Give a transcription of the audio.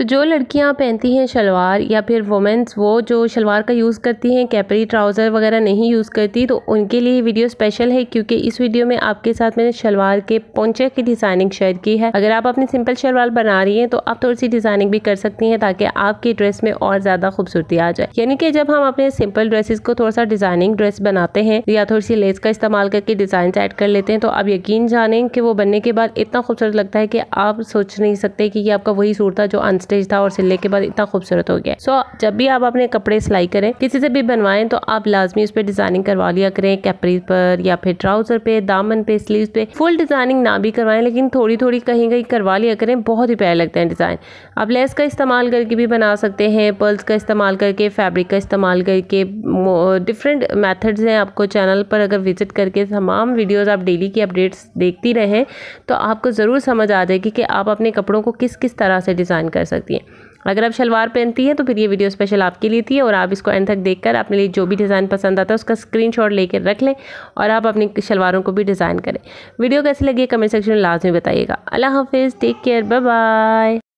तो जो लड़कियां पहनती हैं शलवार या फिर वुमेंस वो जो शलवार का यूज़ करती हैं कैपरी ट्राउज़र वगैरह नहीं यूज़ करती तो उनके लिए वीडियो स्पेशल है क्योंकि इस वीडियो में आपके साथ मैंने शलवार के पोंचे की डिज़ाइनिंग शेयर की है अगर आप अपनी सिंपल शलवार बना रही हैं तो आप थोड़ी सी डिज़ाइनिंग भी कर सकती हैं ताकि आपकी ड्रेस में और ज़्यादा खूबसूरती आ जाए यानी कि जब हम अपने सिंपल ड्रेसेस को थोड़ा सा डिज़ाइनिंग ड्रेस बनाते हैं या थोड़ी सी लेस का इस्तेमाल करके डिज़ाइन ऐड कर लेते हैं तो आप यकीन जानें कि वो बनने के बाद इतना खूबसूरत लगता है कि आप सोच नहीं सकते कि ये आपका वही सूट था जो अनस्ट स्टेज था और सिलने के बाद इतना खूबसूरत हो गया सो जब भी आप अपने कपड़े सिलाई करें किसी से भी बनवाएं तो आप लाजमी उस पर डिजाइनिंग करवा लिया करें कैपरीज पर या फिर ट्राउजर पे दामन पे स्लीव पे फुल डिजाइनिंग ना भी करवाएं लेकिन थोड़ी थोड़ी कहीं कहीं करवा लिया करें बहुत ही प्यारे लगते हैं डिजाइन आप लेस का इस्तेमाल करके भी बना सकते हैं पर्ल्स का इस्तेमाल करके फैब्रिक का इस्तेमाल करके डिफरेंट मैथड्स हैं आपको चैनल पर अगर विजिट करके तमाम वीडियोज़ आप डेली की अपडेट्स देखती रहें तो आपको ज़रूर समझ आ जाएगी कि आप अपने कपड़ों को किस किस तरह से डिज़ाइन कर सकते सकती हैं अगर आप शलवार पहनती हैं तो फिर ये वीडियो स्पेशल आपके लिए थी और आप इसको एंड तक देखकर अपने लिए जो भी डिज़ाइन पसंद आता है उसका स्क्रीनशॉट लेकर रख लें और आप अपनी शलवारों को भी डिज़ाइन करें वीडियो कैसी लगी कमेंट सेक्शन में लाजमी बताइएगा अल्लाह हाफिज़ टेक केयर बाय